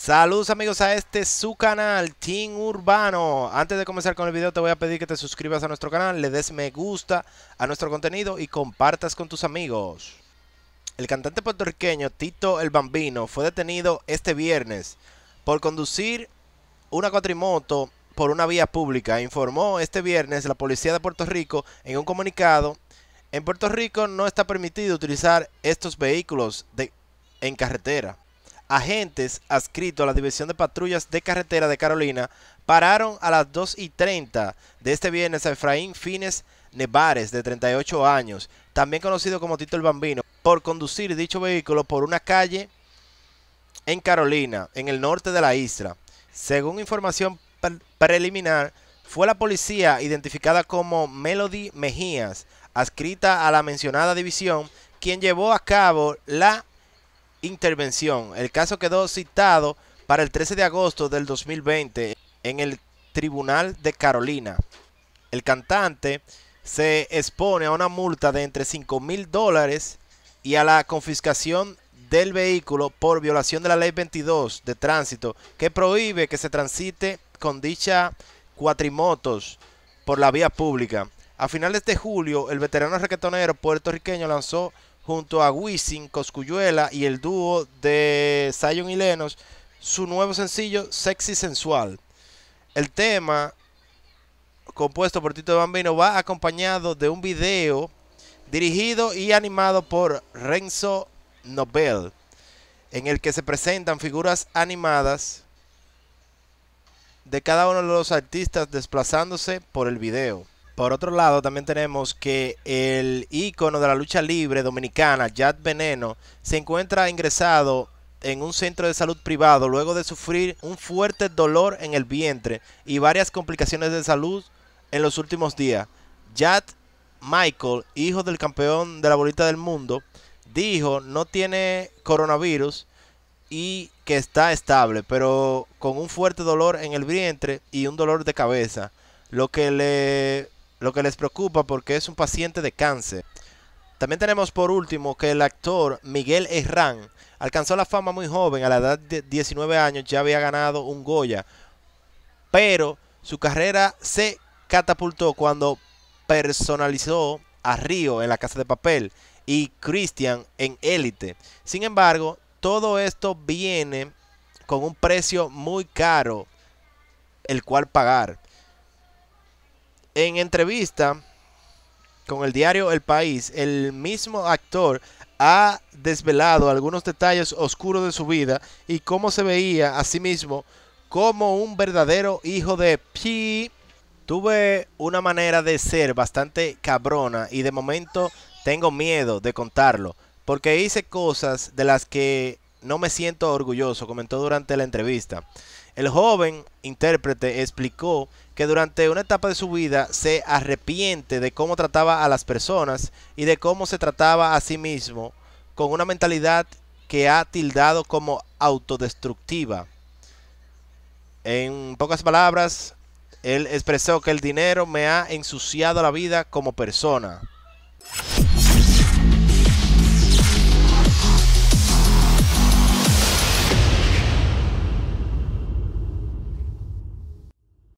Saludos amigos a este su canal, Team Urbano. Antes de comenzar con el video te voy a pedir que te suscribas a nuestro canal, le des me gusta a nuestro contenido y compartas con tus amigos. El cantante puertorriqueño Tito el Bambino fue detenido este viernes por conducir una cuatrimoto por una vía pública, informó este viernes la policía de Puerto Rico en un comunicado. En Puerto Rico no está permitido utilizar estos vehículos de, en carretera agentes adscritos a la División de Patrullas de Carretera de Carolina pararon a las 2 y 30 de este viernes a Efraín Fines Nevares, de 38 años, también conocido como Tito el Bambino, por conducir dicho vehículo por una calle en Carolina, en el norte de la isla. Según información preliminar, fue la policía identificada como Melody Mejías, adscrita a la mencionada división, quien llevó a cabo la intervención. El caso quedó citado para el 13 de agosto del 2020 en el Tribunal de Carolina. El cantante se expone a una multa de entre 5 mil dólares y a la confiscación del vehículo por violación de la ley 22 de tránsito que prohíbe que se transite con dicha cuatrimotos por la vía pública. A finales de julio, el veterano requetonero puertorriqueño lanzó junto a Wisin, Coscuyuela y el dúo de Zion y Lenos su nuevo sencillo Sexy Sensual. El tema, compuesto por Tito Bambino, va acompañado de un video dirigido y animado por Renzo Nobel, en el que se presentan figuras animadas de cada uno de los artistas desplazándose por el video. Por otro lado, también tenemos que el ícono de la lucha libre dominicana, Jad Veneno, se encuentra ingresado en un centro de salud privado luego de sufrir un fuerte dolor en el vientre y varias complicaciones de salud en los últimos días. Jad Michael, hijo del campeón de la bolita del mundo, dijo no tiene coronavirus y que está estable, pero con un fuerte dolor en el vientre y un dolor de cabeza, lo que le lo que les preocupa porque es un paciente de cáncer. También tenemos por último que el actor Miguel Herrán alcanzó la fama muy joven, a la edad de 19 años ya había ganado un Goya, pero su carrera se catapultó cuando personalizó a Río en La Casa de Papel y Christian en Élite. Sin embargo, todo esto viene con un precio muy caro el cual pagar. En entrevista con el diario El País, el mismo actor ha desvelado algunos detalles oscuros de su vida y cómo se veía a sí mismo como un verdadero hijo de Pi. Tuve una manera de ser bastante cabrona y de momento tengo miedo de contarlo porque hice cosas de las que no me siento orgulloso, comentó durante la entrevista. El joven intérprete explicó que durante una etapa de su vida se arrepiente de cómo trataba a las personas y de cómo se trataba a sí mismo con una mentalidad que ha tildado como autodestructiva. En pocas palabras, él expresó que el dinero me ha ensuciado la vida como persona.